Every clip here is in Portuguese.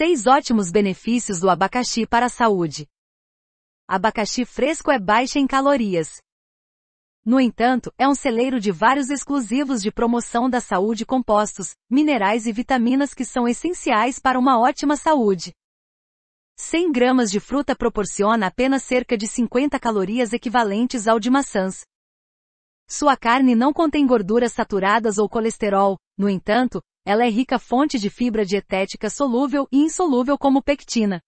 6 ótimos benefícios do abacaxi para a saúde. Abacaxi fresco é baixo em calorias. No entanto, é um celeiro de vários exclusivos de promoção da saúde compostos, minerais e vitaminas que são essenciais para uma ótima saúde. 100 gramas de fruta proporciona apenas cerca de 50 calorias equivalentes ao de maçãs. Sua carne não contém gorduras saturadas ou colesterol, no entanto, ela é rica fonte de fibra dietética solúvel e insolúvel como pectina.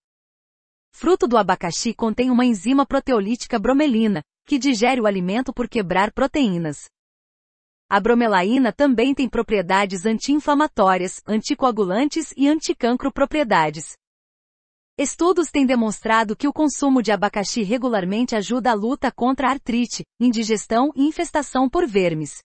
Fruto do abacaxi contém uma enzima proteolítica bromelina, que digere o alimento por quebrar proteínas. A bromelaína também tem propriedades anti-inflamatórias, anticoagulantes e anticancro propriedades. Estudos têm demonstrado que o consumo de abacaxi regularmente ajuda a luta contra artrite, indigestão e infestação por vermes.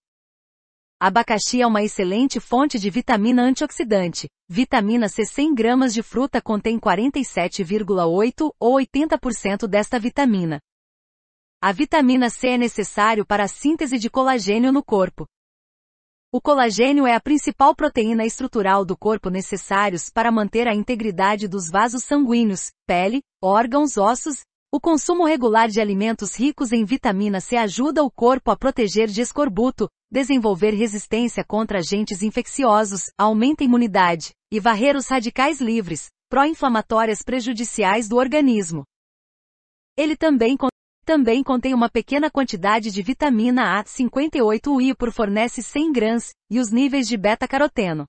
Abacaxi é uma excelente fonte de vitamina antioxidante. Vitamina C 100 gramas de fruta contém 47,8 ou 80% desta vitamina. A vitamina C é necessário para a síntese de colagênio no corpo. O colagênio é a principal proteína estrutural do corpo necessários para manter a integridade dos vasos sanguíneos, pele, órgãos ossos. O consumo regular de alimentos ricos em vitamina C ajuda o corpo a proteger de escorbuto, desenvolver resistência contra agentes infecciosos, aumenta a imunidade, e varrer os radicais livres, pró-inflamatórias prejudiciais do organismo. Ele também, con também contém uma pequena quantidade de vitamina a 58 UI por fornece 100 grãs, e os níveis de beta-caroteno.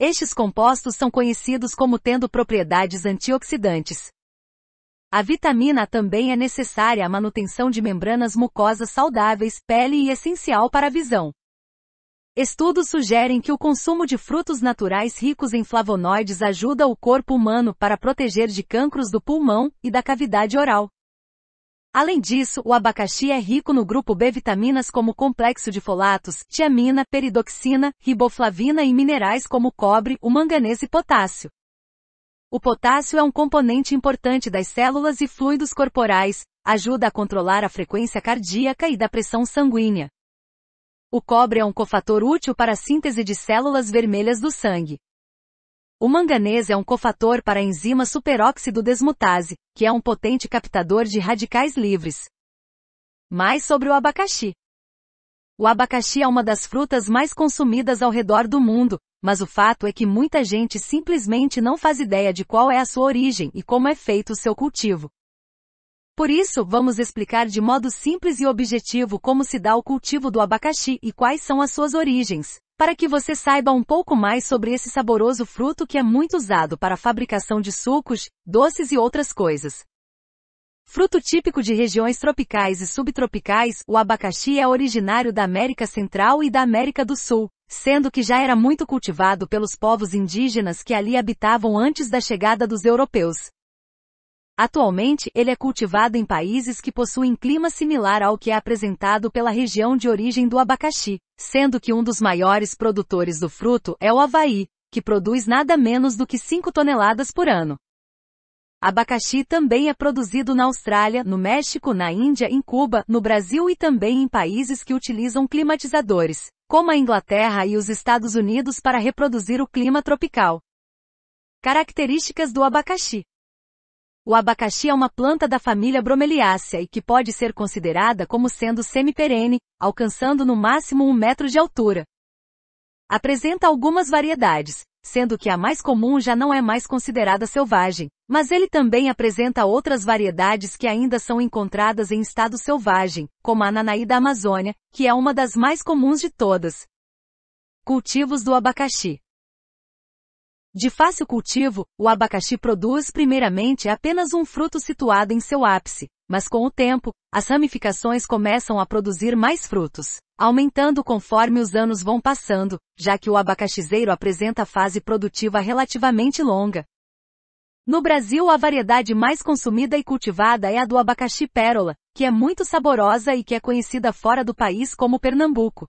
Estes compostos são conhecidos como tendo propriedades antioxidantes, a vitamina também é necessária à manutenção de membranas mucosas saudáveis, pele e essencial para a visão. Estudos sugerem que o consumo de frutos naturais ricos em flavonoides ajuda o corpo humano para proteger de cancros do pulmão e da cavidade oral. Além disso, o abacaxi é rico no grupo B vitaminas como complexo de folatos, tiamina, peridoxina, riboflavina e minerais como cobre, o manganês e potássio. O potássio é um componente importante das células e fluidos corporais, ajuda a controlar a frequência cardíaca e da pressão sanguínea. O cobre é um cofator útil para a síntese de células vermelhas do sangue. O manganês é um cofator para a enzima superóxido desmutase, que é um potente captador de radicais livres. Mais sobre o abacaxi. O abacaxi é uma das frutas mais consumidas ao redor do mundo, mas o fato é que muita gente simplesmente não faz ideia de qual é a sua origem e como é feito o seu cultivo. Por isso, vamos explicar de modo simples e objetivo como se dá o cultivo do abacaxi e quais são as suas origens, para que você saiba um pouco mais sobre esse saboroso fruto que é muito usado para a fabricação de sucos, doces e outras coisas. Fruto típico de regiões tropicais e subtropicais, o abacaxi é originário da América Central e da América do Sul, sendo que já era muito cultivado pelos povos indígenas que ali habitavam antes da chegada dos europeus. Atualmente, ele é cultivado em países que possuem clima similar ao que é apresentado pela região de origem do abacaxi, sendo que um dos maiores produtores do fruto é o Havaí, que produz nada menos do que 5 toneladas por ano. Abacaxi também é produzido na Austrália, no México, na Índia, em Cuba, no Brasil e também em países que utilizam climatizadores, como a Inglaterra e os Estados Unidos para reproduzir o clima tropical. Características do abacaxi. O abacaxi é uma planta da família Bromeliácea e que pode ser considerada como sendo semi-perene, alcançando no máximo um metro de altura. Apresenta algumas variedades, sendo que a mais comum já não é mais considerada selvagem, mas ele também apresenta outras variedades que ainda são encontradas em estado selvagem, como a ananaí da Amazônia, que é uma das mais comuns de todas. Cultivos do abacaxi. De fácil cultivo, o abacaxi produz primeiramente apenas um fruto situado em seu ápice, mas com o tempo, as ramificações começam a produzir mais frutos aumentando conforme os anos vão passando, já que o abacaxizeiro apresenta fase produtiva relativamente longa. No Brasil, a variedade mais consumida e cultivada é a do abacaxi pérola, que é muito saborosa e que é conhecida fora do país como Pernambuco.